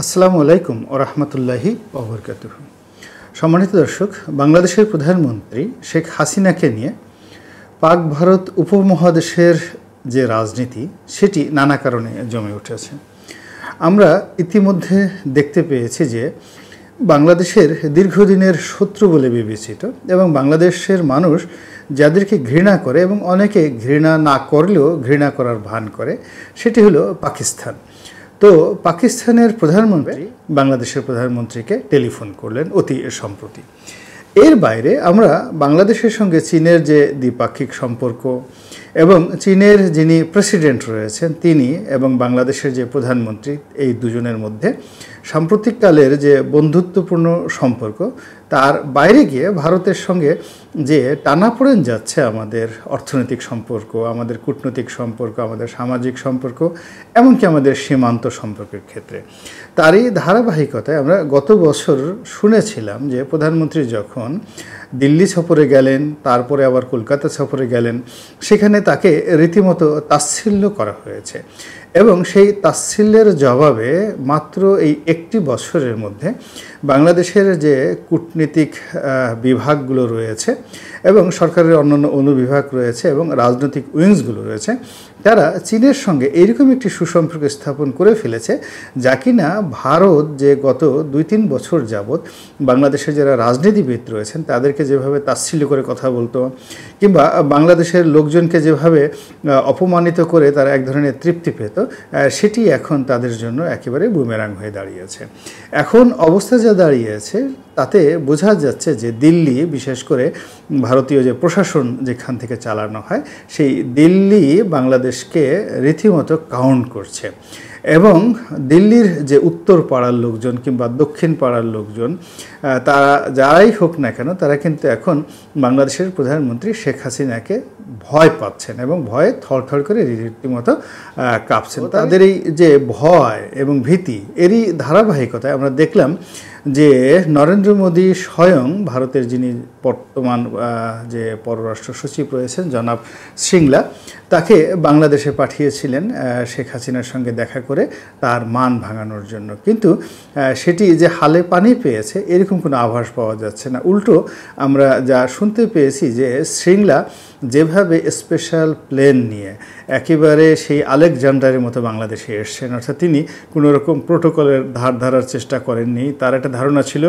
আসসালামু আলাইকুম ও রহমতুল্লাহি অবরকাত সম্মানিত দর্শক বাংলাদেশের প্রধানমন্ত্রী শেখ হাসিনাকে নিয়ে পাক ভারত উপমহাদেশের যে রাজনীতি সেটি নানা কারণে জমে উঠেছে আমরা ইতিমধ্যে দেখতে পেয়েছি যে বাংলাদেশের দীর্ঘদিনের শত্রু বলে বিবেচিত এবং বাংলাদেশের মানুষ যাদেরকে ঘৃণা করে এবং অনেকে ঘৃণা না করলেও ঘৃণা করার ভান করে সেটি হলো পাকিস্তান তো পাকিস্তানের প্রধানমন্ত্রী বাংলাদেশের প্রধানমন্ত্রীকে টেলিফোন করলেন অতি সম্প্রতি এর বাইরে আমরা বাংলাদেশের সঙ্গে চীনের যে দ্বিপাক্ষিক সম্পর্ক এবং চীনের যিনি প্রেসিডেন্ট রয়েছেন তিনি এবং বাংলাদেশের যে প্রধানমন্ত্রী এই দুজনের মধ্যে সাম্প্রতিককালের যে বন্ধুত্বপূর্ণ সম্পর্ক তার বাইরে গিয়ে ভারতের সঙ্গে যে টানাপোড়েন যাচ্ছে আমাদের অর্থনৈতিক সম্পর্ক আমাদের কূটনৈতিক সম্পর্ক আমাদের সামাজিক সম্পর্ক এমনকি আমাদের সীমান্ত সম্পর্কের ক্ষেত্রে তারই ধারাবাহিকতায় আমরা গত বছর শুনেছিলাম যে প্রধানমন্ত্রী যখন দিল্লি সফরে গেলেন তারপরে আবার কলকাতা সফরে গেলেন সেখানে তাকে রীতিমতো তাচ্ছিল্য করা হয়েছে এবং সেই তাসিলের জবাবে মাত্র এই একটি বছরের মধ্যে বাংলাদেশের যে কূটনীতিক বিভাগগুলো রয়েছে এবং সরকারের অন্যান্য অনুবিভাগ রয়েছে এবং রাজনৈতিক উইংসগুলো রয়েছে তারা চীনের সঙ্গে এইরকম একটি সুসম্পর্ক স্থাপন করে ফেলেছে যা কিনা ভারত যে গত দুই তিন বছর যাবৎ বাংলাদেশের যারা রাজনীতিবিদ রয়েছেন তাদেরকে যেভাবে তাচ্ছিল্য করে কথা বলতো কিংবা বাংলাদেশের লোকজনকে যেভাবে অপমানিত করে তারা এক ধরনের তৃপ্তি পেত সেটি এখন তাদের জন্য একেবারে বুমেরাং হয়ে দাঁড়িয়েছে এখন অবস্থা যা দাঁড়িয়েছে তাতে বোঝা যাচ্ছে যে দিল্লি বিশেষ করে ভারতীয় যে প্রশাসন যেখান থেকে চালানো হয় সেই দিল্লি বাংলাদেশকে রীতিমতো কাউন্ট করছে এবং দিল্লির যে উত্তর পাড়ার লোকজন কিংবা দক্ষিণ পাড়ার লোকজন তারা যারাই হোক না কেন তারা কিন্তু এখন বাংলাদেশের প্রধানমন্ত্রী শেখ হাসিনাকে ভয় পাচ্ছেন এবং ভয়ে থরথর করে রীতিমতো কাঁপছেন তাদের এই যে ভয় এবং ভীতি এরই ধারাবাহিকতায় আমরা দেখলাম যে নরেন্দ্র মোদী স্বয়ং ভারতের যিনি বর্তমান যে পররাষ্ট্র সচিব রয়েছেন জনাব সিংলা তাকে বাংলাদেশে পাঠিয়েছিলেন শেখ হাসিনার সঙ্গে দেখা করে তার মান ভাঙানোর জন্য কিন্তু সেটি যে হালে পানি পেয়েছে এরকম কোনো আভাস পাওয়া যাচ্ছে না উল্টো আমরা যা শুনতে পেয়েছি যে সিংলা যেভাবে স্পেশাল প্লেন নিয়ে একেবারে সেই আলেকজান্ডারের মতো বাংলাদেশে এসছেন অর্থাৎ তিনি কোনো রকম প্রোটোকলের ধার ধারার চেষ্টা করেননি তার একটা ধারণা ছিল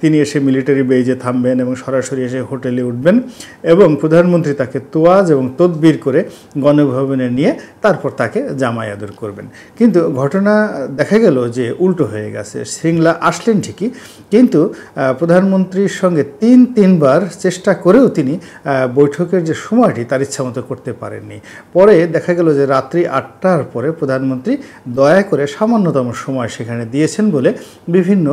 তিনি এসে মিলিটারি বেজে থামবেন এবং সরাসরি সরাসরি এসে হোটেলে উঠবেন এবং প্রধানমন্ত্রী তাকে তোয়াজ এবং তদবির করে গণভবনে নিয়ে তারপর তাকে জামাই আদর করবেন কিন্তু ঘটনা দেখা গেল যে উল্টো হয়ে গেছে সিংলা আসলেন ঠিকই কিন্তু প্রধানমন্ত্রীর সঙ্গে তিন তিনবার চেষ্টা করেও তিনি বৈঠকের যে সময়টি তার ইচ্ছামতো করতে পারেননি পরে দেখা গেল যে রাত্রি আটটার পরে প্রধানমন্ত্রী দয়া করে সামান্যতম সময় সেখানে দিয়েছেন বলে বিভিন্ন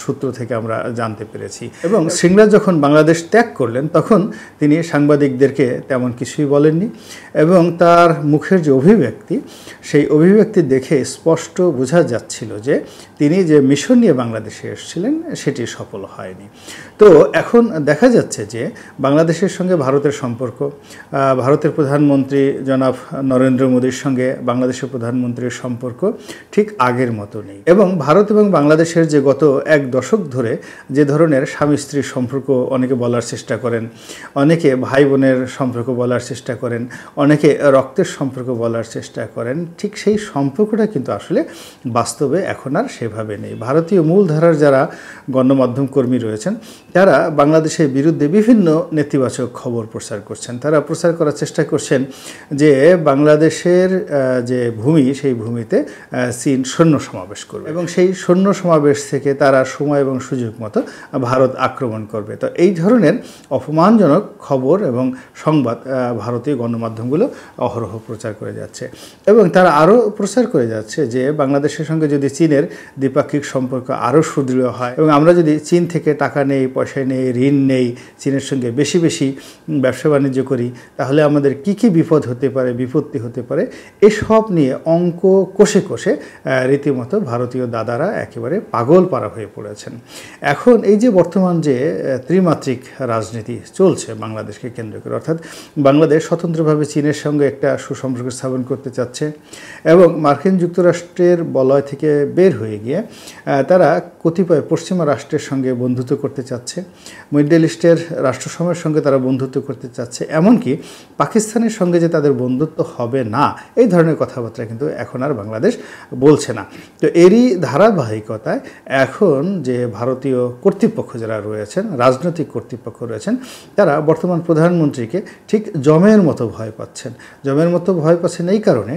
সূত্র থেকে আমরা জানতে পেরেছি এবং সিংলা যখন বাংলাদেশ বাংলাদেশ ত্যাগ করলেন তখন তিনি সাংবাদিকদেরকে তেমন কিছুই বলেননি এবং তার মুখের যে অভিব্যক্তি সেই অভিব্যক্তি দেখে স্পষ্ট বোঝা যাচ্ছিল যে তিনি যে মিশন নিয়ে বাংলাদেশে এসেছিলেন সেটি সফল হয়নি তো এখন দেখা যাচ্ছে যে বাংলাদেশের সঙ্গে ভারতের সম্পর্ক ভারতের প্রধানমন্ত্রী জনাব নরেন্দ্র মোদীর সঙ্গে বাংলাদেশের প্রধানমন্ত্রীর সম্পর্ক ঠিক আগের মতো নেই এবং ভারত এবং বাংলাদেশের যে গত এক দশক ধরে যে ধরনের স্বামী স্ত্রীর সম্পর্ক অনেকে বলার চেষ্টা করেন অনেকে ভাই বোনের সম্পর্ক বলার চেষ্টা করেন অনেকে রক্তের সম্পর্ক বলার চেষ্টা করেন ঠিক সেই সম্পর্কটা কিন্তু আসলে বাস্তবে এখন আর সেভাবে নেই ভারতীয় মূলধারার যারা গণমাধ্যম কর্মী রয়েছেন তারা বাংলাদেশের বিরুদ্ধে বিভিন্ন নেতিবাচক খবর প্রচার করছেন তারা প্রচার করার চেষ্টা করছেন যে বাংলাদেশের যে ভূমি সেই ভূমিতে চীন সৈন্য সমাবেশ করবে এবং সেই সৈন্য সমাবেশ থেকে তারা সময় এবং সুযোগ মতো ভারত আক্রমণ করবে তো এই ধরনের ধরনের অপমানজনক খবর এবং সংবাদ ভারতীয় গণমাধ্যমগুলো অহরহ প্রচার করে যাচ্ছে এবং তারা আরও প্রচার করে যাচ্ছে যে বাংলাদেশের সঙ্গে যদি চীনের দ্বিপাক্ষিক সম্পর্ক আরও সুদৃঢ় হয় এবং আমরা যদি চীন থেকে টাকা নেই পয়সা নেই ঋণ নেই চীনের সঙ্গে বেশি বেশি ব্যবসা বাণিজ্য করি তাহলে আমাদের কি কি বিপদ হতে পারে বিপত্তি হতে পারে এসব নিয়ে অঙ্ক কষে কষে রীতিমতো ভারতীয় দাদারা একেবারে পাগল পারা হয়ে পড়েছেন এখন এই যে বর্তমান যে ত্রিমাত্রিক রাজনীতি চলছে বাংলাদেশকে কেন্দ্র করে অর্থাৎ বাংলাদেশ স্বতন্ত্রভাবে চীনের সঙ্গে একটা সুসম্পর্ক স্থাপন করতে চাচ্ছে এবং মার্কিন যুক্তরাষ্ট্রের বলয় থেকে বের হয়ে গিয়ে তারা কতিপয় পশ্চিমা রাষ্ট্রের সঙ্গে বন্ধুত্ব করতে চাচ্ছে মিডল ইস্টের রাষ্ট্রসমূহের সঙ্গে তারা বন্ধুত্ব করতে চাচ্ছে এমনকি পাকিস্তানের সঙ্গে যে তাদের বন্ধুত্ব হবে না এই ধরনের কথাবার্তা কিন্তু এখন আর বাংলাদেশ বলছে না তো এরই ধারাবাহিকতায় এখন যে ভারতীয় কর্তৃপক্ষ যারা রয়েছেন রাজনৈতিক কর্তৃপক্ষ কর্তৃপক্ষ রয়েছেন তারা বর্তমান প্রধানমন্ত্রীকে ঠিক জমের মতো ভয় পাচ্ছেন জমের মতো ভয় পাচ্ছেন এই কারণে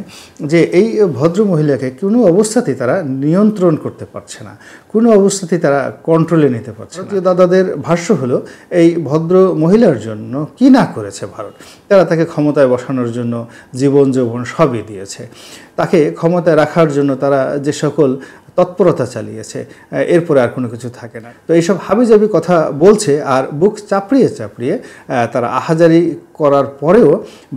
যে এই ভদ্র মহিলাকে কোনো অবস্থাতেই তারা নিয়ন্ত্রণ করতে পারছে না কোনো অবস্থাতেই তারা কন্ট্রোলে নিতে পারছে ভারতীয় দাদাদের ভাষ্য হলো এই ভদ্র মহিলার জন্য কি না করেছে ভারত তারা তাকে ক্ষমতায় বসানোর জন্য জীবন যৌবন সবই দিয়েছে তাকে ক্ষমতায় রাখার জন্য তারা যে সকল তৎপরতা চালিয়েছে এরপরে আর কোনো কিছু থাকে না তো এইসব হাবিজাবি কথা বলছে আর বুক চাপড়িয়ে চাপড়িয়ে তারা আহাজারি করার পরেও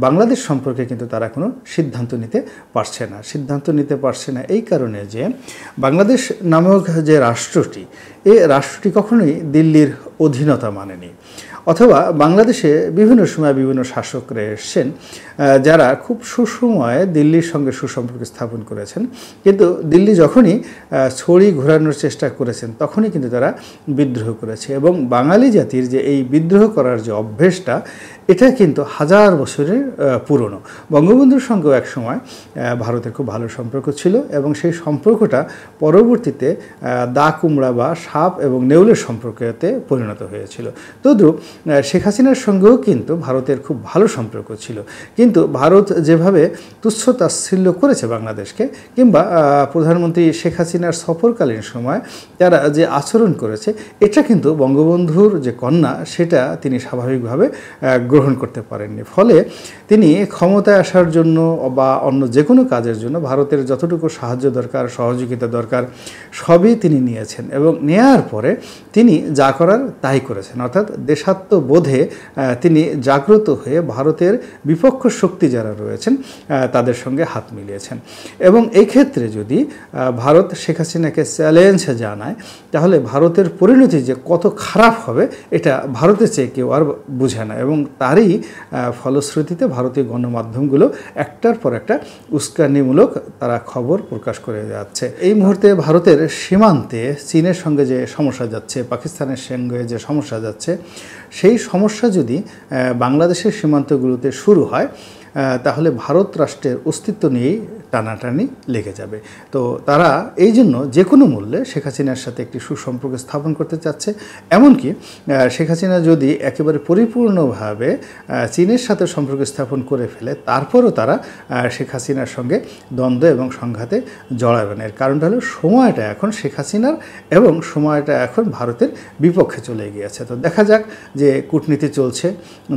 বাংলাদেশ সম্পর্কে কিন্তু তারা কোনো সিদ্ধান্ত নিতে পারছে না সিদ্ধান্ত নিতে পারছে না এই কারণে যে বাংলাদেশ নামক যে রাষ্ট্রটি এ রাষ্ট্রটি কখনোই দিল্লির অধীনতা মানেনি অথবা বাংলাদেশে বিভিন্ন সময় বিভিন্ন শাসকরা এসছেন যারা খুব সুসময়ে দিল্লির সঙ্গে সুসম্পর্ক স্থাপন করেছেন কিন্তু দিল্লি যখনই ছড়ি ঘোরানোর চেষ্টা করেছেন তখনই কিন্তু তারা বিদ্রোহ করেছে এবং বাঙালি জাতির যে এই বিদ্রোহ করার যে অভ্যেসটা এটা কিন্তু হাজার বছরের পুরনো বঙ্গবন্ধুর সঙ্গেও এক সময় ভারতের খুব ভালো সম্পর্ক ছিল এবং সেই সম্পর্কটা পরবর্তীতে দা কুমড়া বা সাপ এবং নেউলের সম্পর্কেতে পরিণত হয়েছিল তদ্রুপ শেখ হাসিনার সঙ্গেও কিন্তু ভারতের খুব ভালো সম্পর্ক ছিল কিন্তু ভারত যেভাবে তুচ্ছ তাচ্ছিল্য করেছে বাংলাদেশকে কিংবা প্রধানমন্ত্রী শেখ হাসিনার সফরকালীন সময় তারা যে আচরণ করেছে এটা কিন্তু বঙ্গবন্ধুর যে কন্যা সেটা তিনি স্বাভাবিকভাবে গ্রহণ করতে পারেননি ফলে তিনি ক্ষমতায় আসার জন্য বা অন্য যে কোনো কাজের জন্য ভারতের যতটুকু সাহায্য দরকার সহযোগিতা দরকার সবই তিনি নিয়েছেন এবং নেয়ার পরে তিনি যা করার তাই করেছেন অর্থাৎ দেশাত বোধে তিনি জাগ্রত হয়ে ভারতের বিপক্ষ শক্তি যারা রয়েছেন তাদের সঙ্গে হাত মিলিয়েছেন এবং এই ক্ষেত্রে যদি ভারত শেখ হাসিনাকে চ্যালেঞ্জ জানায় তাহলে ভারতের পরিণতি যে কত খারাপ হবে এটা ভারতের চেয়ে কেউ আর বুঝে না এবং তারই ফলশ্রুতিতে ভারতীয় গণমাধ্যমগুলো একটার পর একটা উস্কানিমূলক তারা খবর প্রকাশ করে যাচ্ছে এই মুহূর্তে ভারতের সীমান্তে চীনের সঙ্গে যে সমস্যা যাচ্ছে পাকিস্তানের সঙ্গে যে সমস্যা যাচ্ছে সেই সমস্যা যদি বাংলাদেশের সীমান্তগুলোতে শুরু হয় তাহলে ভারত রাষ্ট্রের অস্তিত্ব নিয়েই টানাটানি লেগে যাবে তো তারা এই জন্য যে কোনো মূল্যে শেখ হাসিনার সাথে একটি সুসম্পর্ক স্থাপন করতে চাচ্ছে এমনকি শেখ হাসিনা যদি একেবারে পরিপূর্ণভাবে চীনের সাথে সম্পর্ক স্থাপন করে ফেলে তারপরও তারা শেখ হাসিনার সঙ্গে দ্বন্দ্ব এবং সংঘাতে জড়াবে না এর কারণটা হলো সময়টা এখন শেখ হাসিনার এবং সময়টা এখন ভারতের বিপক্ষে চলে গিয়েছে তো দেখা যাক যে কূটনীতি চলছে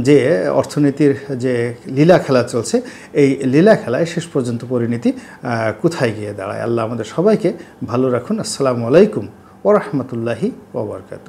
যে অর্থনীতির যে লীলা খেলা চলছে এই লীলা খেলায় শেষ পর্যন্ত পরিণতি পরিণতি কোথায় গিয়ে দাঁড়ায় আল্লাহ আমাদের সবাইকে ভালো রাখুন আসসালামু আলাইকুম ওরহমতুল্লাহি ওবরকাত